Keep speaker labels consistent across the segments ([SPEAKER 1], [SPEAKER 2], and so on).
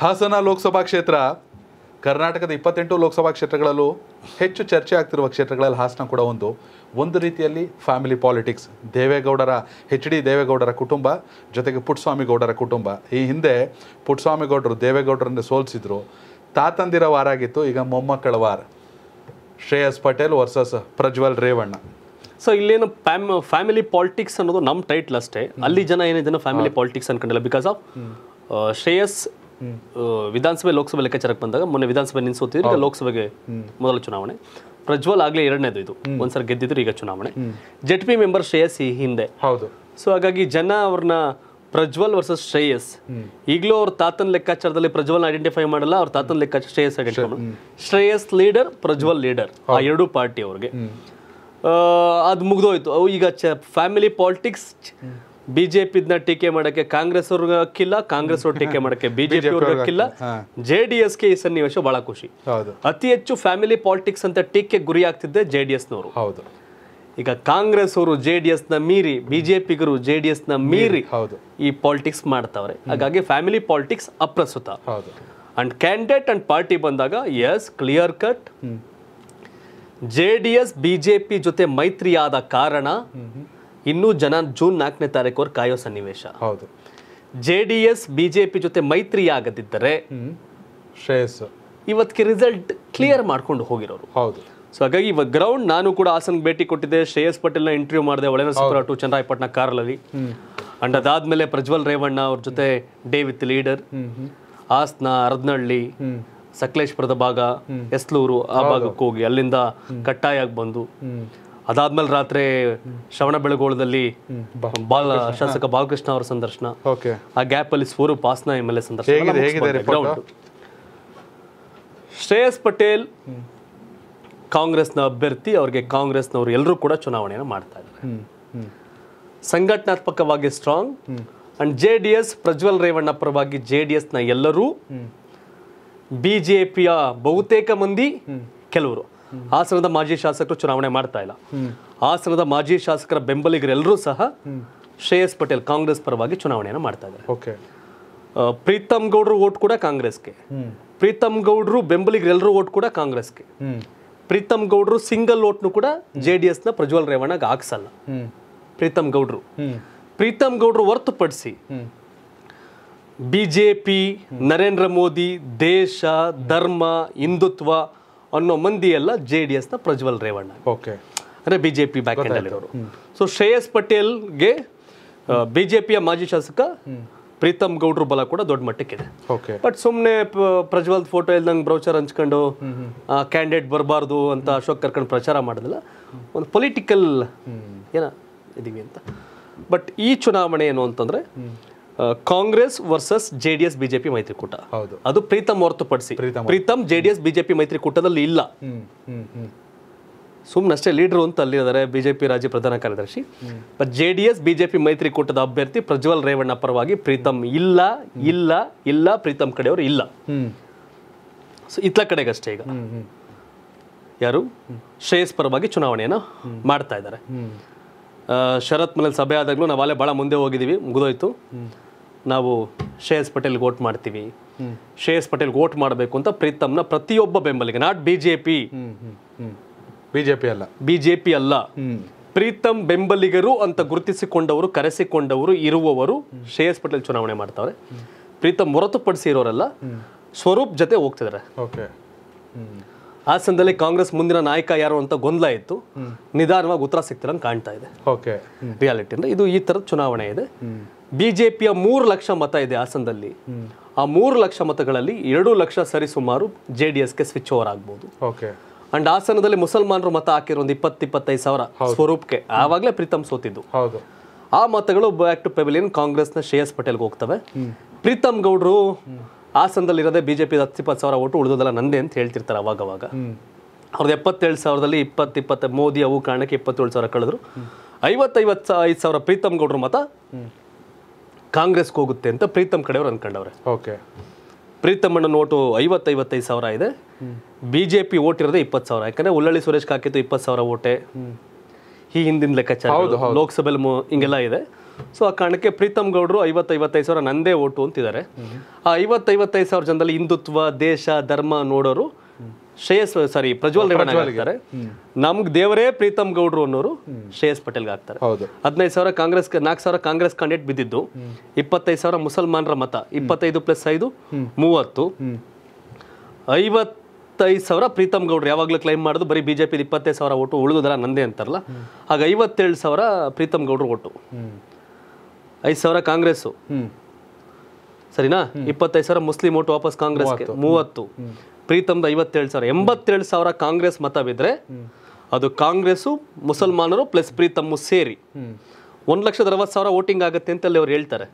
[SPEAKER 1] ಹಾಸನ ಲೋಕಸಭಾ ಕ್ಷೇತ್ರ ಕರ್ನಾಟಕದ ಇಪ್ಪತ್ತೆಂಟು ಲೋಕಸಭಾ ಕ್ಷೇತ್ರಗಳಲ್ಲೂ ಹೆಚ್ಚು ಚರ್ಚೆ ಆಗ್ತಿರುವ ಕ್ಷೇತ್ರಗಳಲ್ಲಿ ಹಾಸನ ಕೂಡ ಒಂದು ಒಂದು ರೀತಿಯಲ್ಲಿ ಫ್ಯಾಮಿಲಿ ಪಾಲಿಟಿಕ್ಸ್ ದೇವೇಗೌಡರ ಹೆಚ್ ಡಿ ದೇವೇಗೌಡರ ಕುಟುಂಬ ಜೊತೆಗೆ ಪುಟ್ಸ್ವಾಮಿಗೌಡರ ಕುಟುಂಬ ಈ ಹಿಂದೆ ಪುಟ್ಸ್ವಾಮಿಗೌಡರು ದೇವೇಗೌಡರನ್ನು ಸೋಲಿಸಿದ್ರು ತಾತಂದಿರ ವಾರಾಗಿತ್ತು ಈಗ ಮೊಮ್ಮಕ್ಕಳ ವಾರ ಶ್ರೇಯಸ್ ಪಟೇಲ್ ವರ್ಸಸ್ ಪ್ರಜ್ವಲ್ ರೇವಣ್ಣ ಸೊ ಇಲ್ಲೇನು ಫ್ಯಾಮ್ ಫ್ಯಾಮಿಲಿ ಪಾಲಿಟಿಕ್ಸ್ ಅನ್ನೋದು ನಮ್ಮ ಟೈಟ್ಲ್ ಅಷ್ಟೇ ಅಲ್ಲಿ ಜನ ಏನಿದೆ ಫ್ಯಾಮಿಲಿ ಪಾಲಿಟಿಕ್ಸ್ ಅನ್ಕೊಂಡಿಲ್ಲ ಬಿಕಾಸ್ ಆಫ್ ಶ್ರೇಯಸ್ ವಿಧಾನಸಭೆ ಲೋಕಸಭೆ ಲೆಕ್ಕಾಚಾರಕ್ಕೆ ಬಂದಾಗ ಮೊನ್ನೆ ವಿಧಾನಸಭೆ ನಿನ್ನ ಲೋಕಸಭೆಗೆ ಮೊದಲ ಚುನಾವಣೆ ಪ್ರಜ್ವಲ್ ಆಗಲೇ ಎರಡನೇದು ಇದು ಒಂದ್ಸಲ ಗೆದ್ದಿದ್ರು ಈಗ ಚುನಾವಣೆ ಜೆಟ್ ಪಿ ಮೆಂಬರ್ ಶ್ರೇಯಸ್ ಈ ಹಿಂದೆ ಹೌದು ಸೊ ಹಾಗಾಗಿ ಜನ ಅವ್ರನ್ನ ಪ್ರಜ್ವಲ್ ವರ್ಸಸ್ ಶ್ರೇಯಸ್ ಈಗಲೂ ಅವ್ರ ತಾತನ ಲೆಕ್ಕಾಚಾರದಲ್ಲಿ ಪ್ರಜ್ವಲ್ ಐಡೆಂಟಿಫೈ ಮಾಡಲ್ಲ ಅವ್ರ ತಾತನ ಲೆಕ್ಕಾಚಾರ ಶ್ರೇಯಸ್ ಐಡೆಂಟಿಫೈ ಮಾಡಲ್ಲ ಶ್ರೇಯಸ್ ಲೀಡರ್ ಪ್ರಜ್ವಲ್ ಲೀಡರ್ ಆ ಎರಡೂ ಪಾರ್ಟಿ ಅವ್ರಿಗೆ ಅದು ಮುಗ್ದೋಯ್ತು ಈಗ ಫ್ಯಾಮಿಲಿ ಪಾಲಿಟಿಕ್ಸ್ ಬಿಜೆಪಿ ಟೀಕೆ ಮಾಡಕ್ಕೆ ಕಾಂಗ್ರೆಸ್ ಅವ್ರಿಗೆ ಹಕ್ಕಿಲ್ಲ ಕಾಂಗ್ರೆಸ್ ಅವ್ರು ಟೀಕೆ ಮಾಡಕ್ಕೆ ಬಿಜೆಪಿ ಅವ್ರಿಗೆ ಹಕ್ಕಿಲ್ಲ ಜೆ ಡಿ ಈ ಸನ್ನಿವೇಶ ಬಹಳ ಖುಷಿ ಅತಿ ಹೆಚ್ಚು ಫ್ಯಾಮಿಲಿ ಪಾಲಿಟಿಕ್ಸ್ ಅಂತ ಟೀಕೆ ಗುರಿ ಆಗ್ತಿದ್ದೆ ಜೆ ಡಿ ಹೌದು ಈಗ ಕಾಂಗ್ರೆಸ್ ಅವರು ಜೆ ಡಿ ಎಸ್ ನ ಮೀರಿ ಬಿಜೆಪಿಗರು ಜೆ ಡಿ ಎಸ್ ನ ಮೀರಿ ಹೌದು ಈ ಪಾಲಿಟಿಕ್ಸ್ ಮಾಡ್ತಾವ್ರೆ ಹಾಗಾಗಿ ಫ್ಯಾಮಿಲಿ ಪಾಲಿಟಿಕ್ಸ್ ಅಪ್ರಸ್ತುತ ಹೌದು ಅಂಡ್ ಕ್ಯಾಂಡಿಡೇಟ್ ಅಂಡ್ ಪಾರ್ಟಿ ಬಂದಾಗ yes clear cut J D S BJP ಜೊತೆ ಮೈತ್ರಿಯಾದ ಕಾರಣ ಇನ್ನೂ ಜನ ಜೂನ್ ನಾಲ್ಕನೇ ತಾರೀಕುವರೆಗೆ ಕಾಯೋ ಸನ್ನಿವೇಶ ಹೌದು ಜೆ ಡಿ ಎಸ್ ಬಿಜೆಪಿ ಜೊತೆ ಮೈತ್ರಿ ಆಗದಿದ್ದರೆ ಶ್ರೇಯಸ್ಸು ಇವತ್ತಿಗೆ ರಿಸಲ್ಟ್ ಕ್ಲಿಯರ್ ಮಾಡ್ಕೊಂಡು ಹೋಗಿರೋರು ಹೌದು ಸೊ ಹಾಗಾಗಿ ಇವಾಗ ಗ್ರೌಂಡ್ ನಾನು ಕೂಡ ಹಾಸನ್ ಭೇಟಿ ಕೊಟ್ಟಿದ್ದೆ ಶ್ರೇಯಸ್ ಪಟೇಲ್ನ ಇಂಟರ್ವ್ಯೂ ಮಾಡಿದೆ ಒಳನ ಸಪುರ ಟು ಚನ್ನರಾಯಪಟ್ಟಣ ಕಾರಲ್ಲಿ ಅಂಡ್ ಅದಾದ್ಮೇಲೆ ಪ್ರಜ್ವಲ್ ರೇವಣ್ಣ ಅವ್ರ ಜೊತೆ day with leader Hassan Aradanahalli ಸಕಲೇಶ್ಪುರದ ಭಾಗ ಎಸ್ಲೂರು ಆ ಭಾಗಕ್ಕೆ ಹೋಗಿ ಅಲ್ಲಿಂದ ಕಟ್ಟಾಯಾಗಿ ಬಂದು ಅದಾದ್ಮೇಲೆ ರಾತ್ರಿ ಶ್ರವಣ ಬೆಳಗೋಳದಲ್ಲಿ ಬಾಲ ಶಾಸಕ ಬಾಲಕೃಷ್ಣ ಅವರ ಸಂದರ್ಶನ ಆ ಗ್ಯಾಪ್ ಅಲ್ಲಿ ಸ್ವರೂಪ್ ಪಾಸ್ನ ಎಮ್ ಎಲ್ ಎ ಸಂದರ್ಶನ ಶ್ರೇಯಸ್ ಪಟೇಲ್ ಕಾಂಗ್ರೆಸ್ನ ಅಭ್ಯರ್ಥಿ ಅವ್ರಿಗೆ ಕಾಂಗ್ರೆಸ್ನವರು ಎಲ್ಲರೂ ಕೂಡ ಚುನಾವಣೆಯನ್ನು ಮಾಡ್ತಾ
[SPEAKER 2] ಇದ್ದಾರೆ
[SPEAKER 1] ಸಂಘಟನಾತ್ಮಕವಾಗಿ strong and J D S Prajwal Revanna ಪರವಾಗಿ ಜೆ ಡಿ ಎಸ್ನ ಎಲ್ಲರೂ ಬಿಜೆಪಿಯ ಬಹುತೇಕ ಮಂದಿ ಕೆಲವರು ಹಾಸನದ ಮಾಜಿ ಶಾಸಕರು ಚುನಾವಣೆ ಮಾಡ್ತಾ ಇಲ್ಲ ಹಾಸನದ ಮಾಜಿ ಶಾಸಕರ ಬೆಂಬಲಿಗರೆಲ್ಲರೂ ಸಹ ಶ್ರೇಯಸ್ ಪಟೇಲ್ ಕಾಂಗ್ರೆಸ್ ಪರವಾಗಿ ಚುನಾವಣೆಯನ್ನು ಮಾಡ್ತಾ ಇದ್ದಾರೆ ಪ್ರೀತಮ್ ಗೌಡ್ರು ಓಟ್ ಕೂಡ ಕಾಂಗ್ರೆಸ್ಗೆ ಪ್ರೀತಮ್ ಗೌಡ್ರು ಬೆಂಬಲಿಗರೆಲ್ಲರೂ ಓಟ್ ಕೂಡ ಕಾಂಗ್ರೆಸ್ಗೆ ಪ್ರೀತಮ್ ಗೌಡ್ರು ಸಿಂಗಲ್ ಓಟ್ನು ಕೂಡ ಜೆ ಡಿ ಪ್ರಜ್ವಲ್ ರೇವಣ್ಣಗೆ ಹಾಕ್ಸಲ್ಲ ಪ್ರೀತಮ್ ಗೌಡ್ರು ಪ್ರೀತಮ್ ಗೌಡ್ರು ಹೊರತುಪಡಿಸಿ ಬಿಜೆಪಿ ನರೇಂದ್ರ ಮೋದಿ ದೇಶ ಧರ್ಮ ಹಿಂದುತ್ವ ಅನ್ನೋ ಮಂದಿ ಎಲ್ಲ ಜೆ ಡಿ ಎಸ್ನ ಪ್ರಜ್ವಲ್ ರೇವಣ್ಣ ಓಕೆ ಅಂದರೆ B J P back so Shreyas ಪಟೇಲ್ಗೆ ಬಿ ಜೆ ಪಿಯ ಮಾಜಿ ಶಾಸಕ ಪ್ರೀತಮ್ ಗೌಡ್ರ ಬಲ ಕೂಡ ದೊಡ್ಡ ಮಟ್ಟಕ್ಕಿದೆ ಬಟ್ ಸುಮ್ಮನೆ ಪ್ರಜ್ವಲ್ ಫೋಟೋ ಇಲ್ದಂಗೆ ಬ್ರೌಚರ್ ಹಂಚ್ಕೊಂಡು ಕ್ಯಾಂಡಿಡೇಟ್ ಬರಬಾರ್ದು ಅಂತ ಅಶೋಕ್ ಕರ್ಕೊಂಡು ಪ್ರಚಾರ ಮಾಡೋದಿಲ್ಲ ಒಂದು ಪೊಲಿಟಿಕಲ್ ಏನ ಇದೀವಿ ಅಂತ ಬಟ್ ಈ ಚುನಾವಣೆ ಏನು ಅಂತಂದ್ರೆ ಕಾಂಗ್ರೆಸ್ ವರ್ಸಸ್ ಜೆಡಿಎಸ್ ಬಿಜೆಪಿ ಮೈತ್ರಿಕೂಟ ಹೌದು ಅದು ಪ್ರೀತಮ್ ಹೊರತುಪಡಿಸಿ Preetham J D S BJP ಮೈತ್ರಿಕೂಟದಲ್ಲಿ ಇಲ್ಲ ಸುಮ್ಮನೆ ಅಷ್ಟೇ ಲೀಡರ್ ಅಂತ ಅಲ್ಲಿದ್ದಾರೆ ಬಿಜೆಪಿ ರಾಜ್ಯ ಪ್ರಧಾನ ಕಾರ್ಯದರ್ಶಿ but J D S BJP ಮೈತ್ರಿಕೂಟದ ಅಭ್ಯರ್ಥಿ ಪ್ರಜ್ವಲ್ ರೇವಣ್ಣ ಪರವಾಗಿ ಪ್ರೀತಮ್ ಇಲ್ಲ ಇಲ್ಲ ಇಲ್ಲ ಪ್ರೀತಮ್ ಕಡೆಯವರು ಇಲ್ಲ ಸೊ ಇತ್ಲ ಕಡೆಗಷ್ಟೇ ಈಗ ಯಾರು ಶ್ರೇಯಸ್ ಪರವಾಗಿ ಚುನಾವಣೆಯನ್ನು ಮಾಡ್ತಾ ಇದ್ದಾರೆ ಶರತ್ ಮನೇಲಿ ಸಭೆ ಆದಾಗಲೂ ನಾವು ಅಲ್ಲೇ ಭಾಳ ಮುಂದೆ ಹೋಗಿದ್ದೀವಿ ಮುಗಿದೋಯ್ತು ನಾವು ಶ್ರೇಯಸ್ ಪಟೇಲ್ಗೆ ಓಟ್ ಮಾಡ್ತೀವಿ ಶ್ರೇಯಸ್ ಪಟೇಲ್ ಓಟ್ ಮಾಡಬೇಕು ಅಂತ ಪ್ರೀತಮ್ನ ಪ್ರತಿಯೊಬ್ಬ ಬೆಂಬಲಿಗ ನಾಟ್ ಬಿಜೆಪಿ ಬಿಜೆಪಿ ಅಲ್ಲ ಬಿಜೆಪಿ ಅಲ್ಲ ಪ್ರೀತಮ್ ಬೆಂಬಲಿಗರು ಅಂತ ಗುರುತಿಸಿಕೊಂಡವರು ಕರೆಸಿಕೊಂಡವರು ಇರುವವರು ಶ್ರೇಯಸ್ ಪಟೇಲ್ ಚುನಾವಣೆ ಮಾಡ್ತಾವ್ರೆ ಪ್ರೀತಮ್ ಹೊರತುಪಡಿಸಿ ಇರೋರೆಲ್ಲ ಸ್ವರೂಪ್ ಜೊತೆ ಹೋಗ್ತಿದ್ದಾರೆ ಆ ಸಂದಲ್ಲಿ ಕಾಂಗ್ರೆಸ್ ಮುಂದಿನ ನಾಯಕ ಯಾರು ಅಂತ ಗೊಂದಲ ಇತ್ತು ನಿಧಾನವಾಗಿ ಉತ್ತರ ಅಂತ ಕಾಣ್ತಾ ಇದೆ ರಿಯಾಲಿಟಿ ಅಂದ್ರೆ ಇದು ಈ ತರದ ಚುನಾವಣೆ ಇದೆ ಬಿ ಜೆ ಪಿಯ ಮೂರು ಲಕ್ಷ ಮತ ಇದೆ ಹಾಸನದಲ್ಲಿ ಆ ಮೂರು ಲಕ್ಷ ಮತಗಳಲ್ಲಿ ಎರಡು ಲಕ್ಷ ಸರಿಸುಮಾರು ಜೆ ಡಿ ಎಸ್ಗೆ ಸ್ವಿಚ್ ಓವರ್ ಆಗ್ಬೋದು ಓಕೆ ಅಂಡ್ ಹಾಸನದಲ್ಲಿ ಮುಸಲ್ಮಾನರು ಮತ ಹಾಕಿರೋ ಒಂದು ಇಪ್ಪತ್ತು ಇಪ್ಪತ್ತೈದು ಸಾವಿರ ಸ್ವರೂಪಕ್ಕೆ ಆವಾಗಲೇ ಪ್ರೀತಮ್ ಸೋತಿದ್ದು ಆ ಮತಗಳು ಬ್ಯಾಕ್ ಟು ಪೆವಿಲಿಯನ್ ಕಾಂಗ್ರೆಸ್ನ ಶ್ರೇಯಸ್ ಪಟೇಲ್ಗೆ ಹೋಗ್ತವೆ ಪ್ರೀತಮ್ ಗೌಡ್ರು ಹಾಸನದಲ್ಲಿ ಇರೋದೇ ಬಿ ಜೆ ಪಿ ಹತ್ತು ಇಪ್ಪತ್ತು ಸಾವಿರ ಓಟು ಉಳಿದೋದಲ್ಲ ನಂದೇ ಅಂತ ಹೇಳ್ತಿರ್ತಾರೆ ಅವಾಗ ಅವಾಗ ಅವ್ರದ್ದು ಎಪ್ಪತ್ತೇಳು ಸಾವಿರದಲ್ಲಿ ಇಪ್ಪತ್ತು ಇಪ್ಪತ್ತು ಮೋದಿ ಅವು ಕಾರಣಕ್ಕೆ ಇಪ್ಪತ್ತೇಳು ಸಾವಿರ ಕಳೆದ್ರು ಐವತ್ತೈವತ್ತು ಐದು ಸಾವಿರ ಪ್ರೀತಮ್ ಗೌಡ್ರು ಮತ ಕಾಂಗ್ರೆಸ್ಗೆ ಹೋಗುತ್ತೆ ಅಂತ ಪ್ರೀತಮ್ ಕಡೆಯವರು ಅನ್ಕೊಂಡವ್ರೆ ಓಕೆ ಅಣ್ಣನ ಓಟು ಐವತ್ತೈವತ್ತೈದು ಸಾವಿರ ಇದೆ ಬಿ ಜೆ ಪಿ ಓಟ್ ಇರೋದೇ ಇಪ್ಪತ್ತು ಸಾವಿರ ಯಾಕಂದ್ರೆ ಉಳ್ಳಳ್ಳಿ ಸುರೇಶ್ ಕಾಕಿತ್ತು ಇಪ್ಪತ್ತು ಸಾವಿರ ಓಟೆ ಈ ಹಿಂದಿನ ಲೆಕ್ಕಾಚಾರ ಲೋಕಸಭೆಯಲ್ಲಿ ಹಿಂಗೆಲ್ಲ ಇದೆ ಸೊ ಆ ಕಾರಣಕ್ಕೆ ಪ್ರೀತಮ್ ಗೌಡರು ಐವತ್ತೈವತ್ತೈದು ಸಾವಿರ ನಂದೇ ಓಟು ಅಂತಿದ್ದಾರೆ ಆ ಐವತ್ತೈವತ್ತೈದು ಸಾವಿರ ಜನದಲ್ಲಿ ಹಿಂದುತ್ವ ದೇಶ ಧರ್ಮ ನೋಡೋರು ಶ್ರೇಯಸ್ ಸಾರಿ ಪ್ರಜ್ವಲ್ ರೇವಣ್ಣ ಆಗ್ತಾರೆ ನಮ್ಗೆ ದೇವರೇ ಪ್ರೀತಮ್ ಗೌಡ್ರು ಅನ್ನೋರು ಶ್ರೇಯಸ್ ಪಟೇಲ್ಗೆ ಆಗ್ತಾರೆ ಹದಿನೈದು ಸಾವಿರ ಕಾಂಗ್ರೆಸ್ ನಾಲ್ಕು ಸಾವಿರ ಕಾಂಗ್ರೆಸ್ ಕ್ಯಾಂಡಿಡೇಟ್ ಬಿದ್ದಿದ್ದು ಇಪ್ಪತ್ತೈದು ಸಾವಿರ ಮುಸಲ್ಮಾನರ ಮತ ಇಪ್ಪತ್ತೈದು ಪ್ಲಸ್ ಐದು ಮೂವತ್ತು ಐವತ್ತೈದು ಸಾವಿರ ಪ್ರೀತಮ್ ಗೌಡ್ರು ಯಾವಾಗಲೂ ಕ್ಲೈಮ್ ಮಾಡೋದು ಬರೀ ಬಿಜೆಪಿ ಇಪ್ಪತ್ತೈದು ಸಾವಿರ ಓಟು ಉಳಿದ್ರ ನಂದೇ ಅಂತಾರಲ್ಲ ಆಗ ಐವತ್ತೇಳು ಸಾವಿರ ಪ್ರೀತಮ್ ಗೌಡ್ರು ಓಟು ಐದು ಸಾವಿರ ಕಾಂಗ್ರೆಸ್ಸು ಸರಿನಾ ಇಪ್ಪತ್ತೈದು ಸಾವಿರ ಮುಸ್ಲಿಂ ಓಟು ವಾಪಸ್ ಕಾಂಗ್ರೆಸ್ಗೆ ಮೂವತ್ತು ಪ್ರೀತಮ್ದು ಐವತ್ತೇಳು ಸಾವಿರ ಎಂಬತ್ತೇಳು ಸಾವಿರ ಕಾಂಗ್ರೆಸ್ ಮತ ಬಿದ್ದರೆ ಅದು ಕಾಂಗ್ರೆಸ್ಸು ಮುಸಲ್ಮಾನರು ಪ್ಲಸ್ ಪ್ರೀತಮ್ಮು ಸೇರಿ ಒಂದು ಲಕ್ಷದ ಅರವತ್ತು ಸಾವಿರ ವೋಟಿಂಗ್ ಆಗುತ್ತೆ ಅಂತ ಅಲ್ಲಿ ಅವ್ರು ಹೇಳ್ತಾರೆ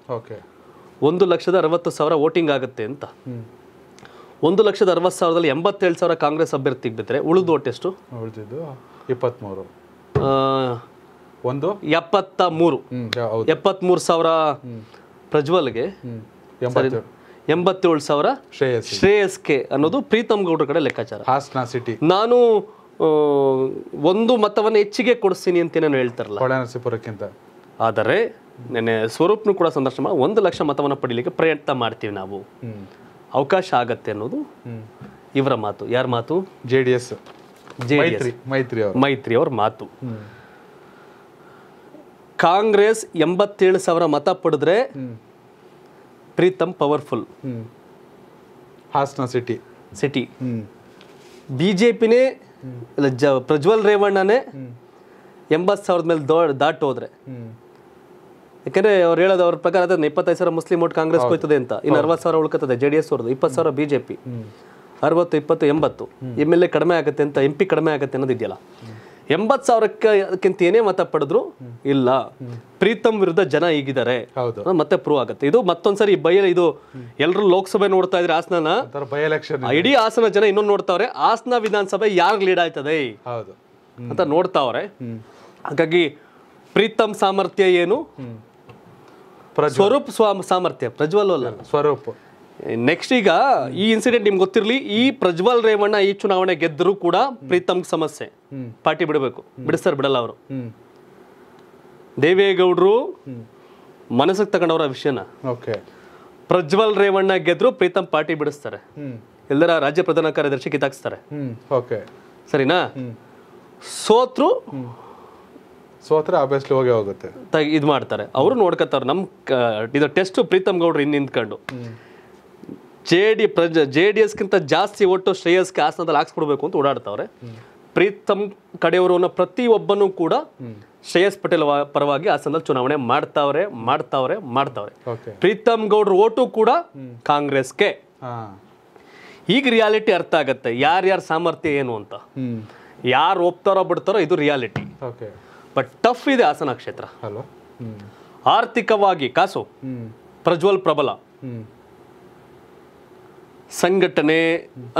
[SPEAKER 1] ಒಂದು ಲಕ್ಷದ ಅರವತ್ತು ಸಾವಿರ ವೋಟಿಂಗ್ ಆಗುತ್ತೆ ಅಂತ ಒಂದು ಲಕ್ಷದ ಅರವತ್ತು ಸಾವಿರದಲ್ಲಿ ಎಂಬತ್ತೇಳು ಸಾವಿರ ಕಾಂಗ್ರೆಸ್ ಅಭ್ಯರ್ಥಿಗೆ ಬಿದ್ದರೆ ಉಳಿದು ಓಟ್ ಎಷ್ಟು ಇಪ್ಪತ್ತ್ಮೂರು ಒಂದು ಎಪ್ಪತ್ತ ಮೂರು ಎಪ್ಪತ್ತ್ಮೂರು ಸಾವಿರ ಪ್ರಜ್ವಲ್ಗೆ ಎಂಬತ್ತೇಳು ಸಾವಿರ ಶ್ರೇಯಸ್ ಶ್ರೇಯಸ್ ಕೆ ಅನ್ನೋದು ಪ್ರೀತಮ್ ಗೌಡ್ರ ಕಡೆ ಲೆಕ್ಕಾಚಾರ ಹಾಸನ ಸಿಟಿ ನಾನು ಒಂದು ಮತವನ್ನು ಹೆಚ್ಚಿಗೆ ಕೊಡಿಸ್ತೀನಿ ಅಂತ ನಾನು ಹೇಳ್ತಾರಲ್ಲ ಹೊಳೆನರಸೀಪುರಕ್ಕಿಂತ ಆದರೆ ನೆನೆ ಸ್ವರೂಪ್ನು ಕೂಡ ಸಂದರ್ಶನ ಒಂದು ಲಕ್ಷ ಮತವನ್ನು ಪಡೀಲಿಕ್ಕೆ ಪ್ರಯತ್ನ ಮಾಡ್ತೀವಿ ನಾವು ಅವಕಾಶ ಆಗತ್ತೆ ಅನ್ನೋದು ಇವರ ಮಾತು ಯಾರ ಮಾತು ಜೆ ಡಿ ಎಸ್ ಮೈತ್ರಿ ಮೈತ್ರಿ ಅವ್ರ ಮಾತು ಕಾಂಗ್ರೆಸ್ ಎಂಬತ್ತೇಳು ಸಾವಿರ ಮತ ಪಡೆದ್ರೆ Preetham powerful Hassan city city B J ಪಿನೇ ಜ ಪ್ರಜ್ವಲ್ ರೇವಣ್ಣನೇ ಎಂಬತ್ತು ಸಾವಿರದ ಮೇಲೆ ದೋ ದಾಟು ಹೋದ್ರೆ ಯಾಕಂದರೆ ಅವ್ರು ಹೇಳೋದು ಅವ್ರ ಪ್ರಕಾರ ಅದನ್ನ ಇಪ್ಪತ್ತೈದು ಸಾವಿರ ಮುಸ್ಲಿಂ ಓಟ್ ಕಾಂಗ್ರೆಸ್ ಹೋಯ್ತದೆ ಅಂತ ಇನ್ನು ಅರವತ್ತು ಸಾವಿರ ಉಳ್ಕತ್ತದೆ ಜೆ ಡಿ ಎಸ್ ಅವ್ರದ್ದು ಇಪ್ಪತ್ತು ಸಾವಿರ ಬಿ ಜೆ ಪಿ ಅರವತ್ತು ಇಪ್ಪತ್ತು ಎಂಬತ್ತು ಎಮ್ ಎಲ್ ಎ ಕಡಿಮೆ ಆಗುತ್ತೆ ಅಂತ ಎಂ ಪಿ ಕಡಿಮೆ ಆಗುತ್ತೆ ಅನ್ನೋದಿದೆಯಲ್ಲ ಎಂಬತ್ ಸಾವಿರಕ್ಕಿಂತ ಏನೇ ಮತ ಪಡೆದ್ರು ಇಲ್ಲ ಪ್ರೀತಮ್ ವಿರುದ್ಧ ಜನ ಈಗಿದ್ದಾರೆ ಮತ್ತೆ ಪ್ರೂವ್ ಆಗುತ್ತೆ ಇದು ಮತ್ತೊಂದ್ಸರಿ ಬಯ ಇದು ಎಲ್ಲರೂ ಲೋಕಸಭೆ ನೋಡ್ತಾ ಇದ್ರೆ ಹಾಸನ ಇಡೀ ಹಾಸನ ಜನ ಇನ್ನೊಂದು ನೋಡ್ತಾವ್ರೆ ಹಾಸನ ವಿಧಾನಸಭೆ ಯಾರು ಲೀಡ್ ಆಯ್ತದೆ ಅಂತ ನೋಡ್ತಾವ್ರೆ ಹಾಗಾಗಿ ಪ್ರೀತಮ್ ಸಾಮರ್ಥ್ಯ ಏನು ಸ್ವರೂಪ್ ಸ್ವಾಮ ಸಾಮರ್ಥ್ಯ ಪ್ರಜ್ವಲ್ ಅಲ್ಲ ಸ್ವರೂಪ್ ನೆಕ್ಸ್ಟ್ ಈಗ ಈ ಇನ್ಸಿಡೆಂಟ್ ನಿಮ್ಗೆ ಗೊತ್ತಿರಲಿ ಈ ಪ್ರಜ್ವಲ್ ರೇವಣ್ಣ ಈ ಚುನಾವಣೆ ಗೆದ್ದರೂ ಕೂಡ ಪ್ರೀತಮ್ ಸಮಸ್ಯೆ ಪಾರ್ಟಿ ಬಿಡಬೇಕು ಬಿಡಿಸ್ತಾರೆ ಬಿಡಲ್ಲ ಅವರು ದೇವೇಗೌಡರು ಮನಸ್ಸಿಗೆ ತಗೊಂಡವರ ವಿಷಯನ ಪ್ರಜ್ವಲ್ ರೇವಣ್ಣ ಗೆದ್ರು ಪ್ರೀತಮ್ ಪಾರ್ಟಿ ಬಿಡಿಸ್ತಾರೆ ಎಲ್ಲರ ರಾಜ್ಯ ಪ್ರಧಾನ ಕಾರ್ಯದರ್ಶಿ ಕಿತ್ತಾಕ್ಸ್ತಾರೆ ಸರಿನಾ ಸೋತ್ರು ಸೋತ್ರ ಹೋಗೇ ಹೋಗುತ್ತೆ ಇದು ಮಾಡ್ತಾರೆ ಅವರು ನೋಡ್ಕೋತಾರೆ ನಮ್ಮ ಇದು ಟೆಸ್ಟ್ ಪ್ರೀತಮ್ ಗೌಡ್ರು ಇನ್ನು ನಿಂತ್ಕೊಂಡು ಜೆ ಡಿ ಪ್ರಜ ಜೆ ಡಿ ಎಸ್ಗಿಂತ ಜಾಸ್ತಿ ಒಟ್ಟು ಶ್ರೇಯಸ್ಗೆ ಹಾಸನದಲ್ಲಿ ಹಾಕ್ಸ್ಕೊಡ್ಬೇಕು ಅಂತ ಓಡಾಡ್ತಾವ್ರೆ ಪ್ರೀತಮ್ ಪ್ರತಿ ಪ್ರತಿಯೊಬ್ಬನೂ ಕೂಡ ಶ್ರೇಯಸ್ ಪಟೇಲ್ ಪರವಾಗಿ ಹಾಸನದಲ್ಲಿ ಚುನಾವಣೆ ಮಾಡ್ತಾವ್ರೆ ಮಾಡ್ತಾವ್ರೆ ಮಾಡ್ತಾವ್ರೆ ಪ್ರೀತಮ್ ಗೌಡ್ರ ಓಟು ಕೂಡ ಕಾಂಗ್ರೆಸ್ಗೆ ಈಗ ರಿಯಾಲಿಟಿ ಅರ್ಥ ಆಗತ್ತೆ ಯಾರ್ಯಾರ ಸಾಮರ್ಥ್ಯ ಏನು ಅಂತ ಯಾರು ಒಪ್ತಾರೋ ಬಿಡ್ತಾರೋ ಇದು ರಿಯಾಲಿಟಿ ಬಟ್ ಟಫ್ ಇದೆ ಹಾಸನ ಕ್ಷೇತ್ರ ಆರ್ಥಿಕವಾಗಿ ಕಾಸು ಪ್ರಜ್ವಲ್ ಪ್ರಬಲ ಸಂಘಟನೆ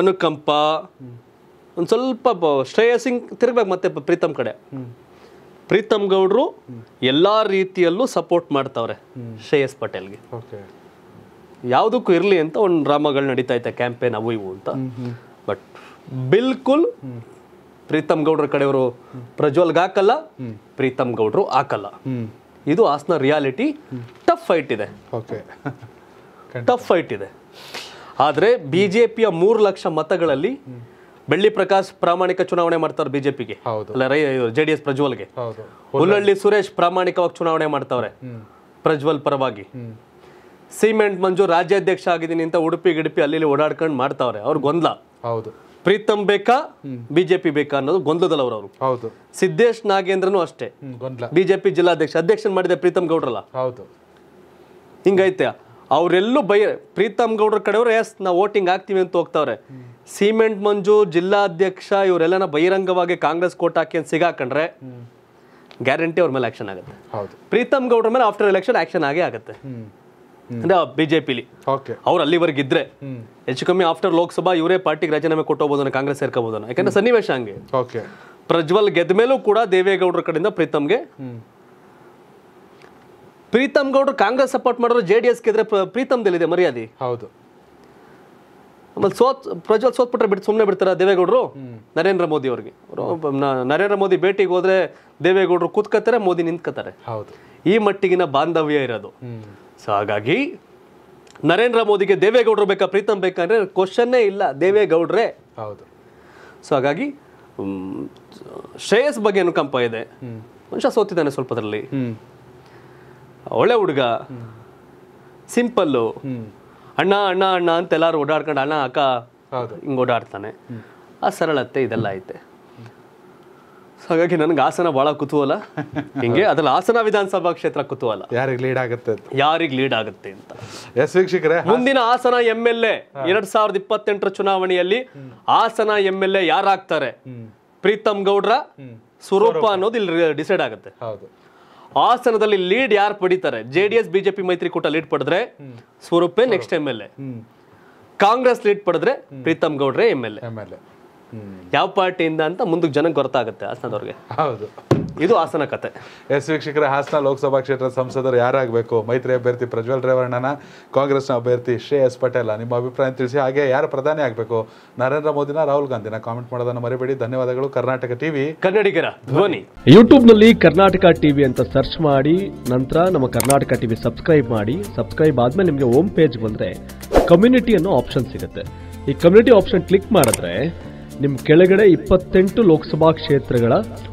[SPEAKER 1] ಅನುಕಂಪ ಒಂದು ಸ್ವಲ್ಪ ಶ್ರೇಯಸಿಂಗ್ ತಿರ್ಗ್ಬೇಕು ಮತ್ತೆ ಪ್ರೀತಮ್ ಕಡೆ ಪ್ರೀತಮ್ ಗೌಡ್ರು ಎಲ್ಲ ರೀತಿಯಲ್ಲೂ ಸಪೋರ್ಟ್ ಮಾಡ್ತಾವ್ರೆ ಶ್ರೇಯಸ್ ಪಟೇಲ್ಗೆ ಯಾವುದಕ್ಕೂ ಇರಲಿ ಅಂತ ಒಂದು ಡ್ರಾಮಾಗಳು ನಡೀತಾ ಇತ್ತೆ ಕ್ಯಾಂಪೇನ್ ಅವು ಇವು ಅಂತ ಬಟ್ ಬಿಲ್ಕುಲ್ ಪ್ರೀತಮ್ ಗೌಡ್ರ ಕಡೆಯವರು ಪ್ರಜ್ವಲ್ಗೆ ಹಾಕಲ್ಲ ಪ್ರೀತಮ್ ಗೌಡ್ರು ಹಾಕಲ್ಲ ಇದು ಆಸ್ನ ರಿಯಾಲಿಟಿ ಟಫ್ ಫೈಟ್ ಇದೆ ಟಫ್ ಫೈಟ್ ಇದೆ ಆದರೆ ಬಿ ಜೆ ಪಿಯ ಮೂರು ಲಕ್ಷ ಮತಗಳಲ್ಲಿ ಬೆಳ್ಳಿ ಪ್ರಕಾಶ್ ಪ್ರಾಮಾಣಿಕ ಚುನಾವಣೆ ಮಾಡ್ತಾರೆ ಬಿಜೆಪಿಗೆ ಜೆ ಡಿ ಎಸ್ ಪ್ರಜ್ವಲ್ಗೆ ಹುಲ್ಲಳ್ಳಿ ಸುರೇಶ್ ಪ್ರಾಮಾಣಿಕವಾಗಿ ಚುನಾವಣೆ ಮಾಡ್ತಾವ್ರೆ ಪ್ರಜ್ವಲ್ ಪರವಾಗಿ ಸಿಮೆಂಟ್ ಮಂಜು ರಾಜ್ಯಾಧ್ಯಕ್ಷ ಆಗಿದ್ದೀನಿ ಅಂತ ಉಡುಪಿ ಗಿಡುಪಿ ಅಲ್ಲಿ ಓಡಾಡ್ಕೊಂಡು ಮಾಡ್ತಾವ್ರೆ ಅವ್ರ್ ಗೊಂದಲ ಹೌದು ಪ್ರೀತಂ ಬೇಕಾ ಬಿಜೆಪಿ ಬೇಕಾ ಅನ್ನೋದು ಗೊಂದಲದಲ್ಲ ಅವರು ಹೌದು ಸಿದ್ದೇಶ್ ನಾಗೇಂದ್ರನು ಅಷ್ಟೇ ಬಿಜೆಪಿ ಜಿಲ್ಲಾಧ್ಯಕ್ಷ ಅಧ್ಯಕ್ಷನ್ ಮಾಡಿದೆ ಪ್ರೀತಂ ಗೌಡ್ರಲ್ಲ ಹೌದು ಹಿಂಗೈತೆ ಅವರೆಲ್ಲೂ ಬೈ ಪ್ರೀತಮ್ ಗೌಡ್ರ ಕಡೆಯವರು ಎಸ್ ನಾವು ವೋಟಿಂಗ್ ಆಗ್ತೀವಿ ಅಂತ ಹೋಗ್ತಾವ್ರೆ ಸಿಮೆಂಟ್ ಮಂಜು ಜಿಲ್ಲಾಧ್ಯಕ್ಷ ಇವರೆಲ್ಲನ ಬಹಿರಂಗವಾಗಿ ಕಾಂಗ್ರೆಸ್ ಕೋಟ್ ಹಾಕಿ ಅಂತ ಸಿಗಾಕಂಡ್ರೆ ಗ್ಯಾರಂಟಿ ಅವ್ರ ಮೇಲೆ ಆಕ್ಷನ್ ಆಗುತ್ತೆ ಪ್ರೀತಮ್ ಗೌಡ್ರ ಮೇಲೆ ಆಫ್ಟರ್ ಎಲೆಕ್ಷನ್ ಆಕ್ಷನ್ ಆಗೇ ಆಗುತ್ತೆ ಅಂದ್ರೆ ಬಿಜೆಪಿಲಿ ಅವ್ರು ಅಲ್ಲಿವರೆಗೆ ಇದ್ರೆ ಹೆಚ್ಚು ಕಮ್ಮಿ ಆಫ್ಟರ್ ಲೋಕಸಭಾ ಇವರೇ ಪಾರ್ಟಿಗೆ ರಾಜೀನಾಮೆ ಕೊಟ್ಟೋಗ್ಬೋದನ್ನ ಕಾಂಗ್ರೆಸ್ ಸೇರ್ಕೋಬೋದನ್ನ ಯಾಕಂದ್ರೆ ಸನ್ನಿವೇಶ ಹಂಗೆ ಪ್ರಜ್ವಲ್ ಮೇಲೂ ಕೂಡ ದೇವೇಗೌಡರ ಕಡೆಯಿಂದ ಪ್ರೀತಮ್ಗೆ ಪ್ರೀತಮ್ ಗೌಡ್ರು ಕಾಂಗ್ರೆಸ್ ಸಪೋರ್ಟ್ ಮಾಡಿದ್ರು ಜೆ ಡಿ ಎಸ್ ಗೆದ್ರೆ ಪ್ರೀತಮ್ದಲ್ಲಿದೆ ಮರ್ಯಾದೆ ಹೌದು ಆಮೇಲೆ ಸೋತ್ ಪ್ರಜ್ವಲ್ ಸೋತ್ಬಿಟ್ರೆ ಬಿಟ್ಟು ಸುಮ್ಮನೆ ಬಿಡ್ತಾರೆ ದೇವೇಗೌಡರು ನರೇಂದ್ರ ಮೋದಿ ಅವ್ರಿಗೆ ನರೇಂದ್ರ ಮೋದಿ ಭೇಟಿಗೆ ಹೋದ್ರೆ ದೇವೇಗೌಡರು ಕೂತ್ಕೋತಾರೆ ಮೋದಿ ನಿಂತ್ಕೋತಾರೆ ಹೌದು ಈ ಮಟ್ಟಿಗಿನ ಬಾಂಧವ್ಯ ಇರೋದು ಸೊ ಹಾಗಾಗಿ ನರೇಂದ್ರ ಮೋದಿಗೆ ದೇವೇಗೌಡರು ಬೇಕಾ ಪ್ರೀತಮ್ ಬೇಕಂದ್ರೆ ಕ್ವಶನ್ನೇ ಇಲ್ಲ ದೇವೇಗೌಡ್ರೆ ಹೌದು ಸೊ ಹಾಗಾಗಿ ಶ್ರೇಯಸ್ ಬಗ್ಗೆ ಅನುಕಂಪ ಇದೆ ಮನುಷ್ಯ ಸೋತಿದ್ದಾನೆ ಸ್ವಲ್ಪದ್ರಲ್ಲಿ ಒಳ್ಳೆ ಹುಡುಗ ಸಿಂಪಲ್ಲು ಅಣ್ಣ ಅಣ್ಣ ಅಣ್ಣ ಅಂತ ಎಲ್ಲರೂ ಓಡಾಡ್ಕೊಂಡು ಅಣ್ಣ ಅಕ್ಕ ಹಿಂಗೆ ಓಡಾಡ್ತಾನೆ ಆ ಸರಳತೆ ಇದೆಲ್ಲ ಐತೆ ಹಾಗಾಗಿ ನನಗೆ ಆಸನ ಭಾಳ ಕುತೂಹಲ ಹಿಂಗೆ ಅದ್ರಲ್ಲಿ ಹಾಸನ ವಿಧಾನಸಭಾ ಕ್ಷೇತ್ರ ಕುತೂಹಲ ಯಾರಿಗೆ ಲೀಡ್ ಆಗುತ್ತೆ ಯಾರಿಗೆ ಲೀಡ್ ಆಗುತ್ತೆ ಅಂತ ಎಸ್ ವೀಕ್ಷಕರೇ ಮುಂದಿನ ಹಾಸನ ಎಂ ಎಲ್ ಎ ಎರಡ್ ಸಾವಿರದ ಇಪ್ಪತ್ತೆಂಟರ ಚುನಾವಣೆಯಲ್ಲಿ ಹಾಸನ ಎಂ ಎಲ್ ಎ ಯಾರಾಗ್ತಾರೆ ಪ್ರೀತಮ್ ಗೌಡ್ರ ಸ್ವರೂಪ ಅನ್ನೋದು ಇಲ್ಲಿ ಡಿಸೈಡ್ ಆಗುತ್ತೆ ಹೌದು ಹಾಸನದಲ್ಲಿ ಲೀಡ್ ಯಾರು ಪಡಿತಾರೆ ಜೆ ಡಿ ಎಸ್ ಬಿಜೆಪಿ ಮೈತ್ರಿಕೂಟ ಲೀಡ್ ಪಡೆದ್ರೆ ಸ್ವರೂಪೆ next M L A Congress lead ಪಡೆದ್ರೆ ಪ್ರೀತಮ್ ಗೌಡ್ರೆ ಎಂ ಎಲ್ ಎ ಯಾವ ಪಾರ್ಟಿಯಿಂದ ಅಂತ ಮುಂದಕ್ಕೆ ಜನಕ್ಕೆ ಗೊತ್ತಾಗುತ್ತೆ ಹಾಸನದವ್ರಿಗೆ ಹೌದು ಇದು ಹಾಸನ ಕತೆ ಎಸ್ ವೀಕ್ಷಕರ ಹಾಸನ ಲೋಕಸಭಾ ಕ್ಷೇತ್ರದ ಸಂಸದರು ಯಾರಾಗಬೇಕು ಮೈತ್ರಿ ಅಭ್ಯರ್ಥಿ ಪ್ರಜ್ವಲ್ ರೇವಣ್ಣನ ಕಾಂಗ್ರೆಸ್ನ ಅಭ್ಯರ್ಥಿ ಶ್ರೇಯಸ್ ಪಟೇಲ ನಿಮ್ಮ ಅಭಿಪ್ರಾಯ ತಿಳಿಸಿ ಹಾಗೆ ಯಾರು ಪ್ರಧಾನಿ ಆಗಬೇಕು ನರೇಂದ್ರ ಮೋದಿನ ರಾಹುಲ್ ಗಾಂಧಿನ ಕಾಮೆಂಟ್ ಮಾಡೋದನ್ನು ಮರಿಬೇಡಿ ಧನ್ಯವಾದಗಳು ಕರ್ನಾಟಕ ಟಿವಿ ಕನ್ನಡಿಗರ ಧ್ವನಿ ಯೂಟ್ಯೂಬ್ನಲ್ಲಿ ಕರ್ನಾಟಕ ಟಿವಿ ಅಂತ ಸರ್ಚ್ ಮಾಡಿ ನಂತರ ನಮ್ಮ ಕರ್ನಾಟಕ ಟಿವಿ ಸಬ್ಸ್ಕ್ರೈಬ್ ಮಾಡಿ ಸಬ್ಸ್ಕ್ರೈಬ್ ಆದ್ಮೇಲೆ ನಿಮಗೆ ಹೋಮ್ ಪೇಜ್ ಬಂದರೆ ಕಮ್ಯುನಿಟಿ ಅನ್ನೋ ಆಪ್ಷನ್ ಸಿಗುತ್ತೆ ಈ ಕಮ್ಯುನಿಟಿ ಆಪ್ಷನ್ ಕ್ಲಿಕ್ ಮಾಡಿದ್ರೆ ನಿಮ್ಮ ಕೆಳಗಡೆ ಇಪ್ಪತ್ತೆಂಟು ಲೋಕಸಭಾ ಕ್ಷೇತ್ರಗಳ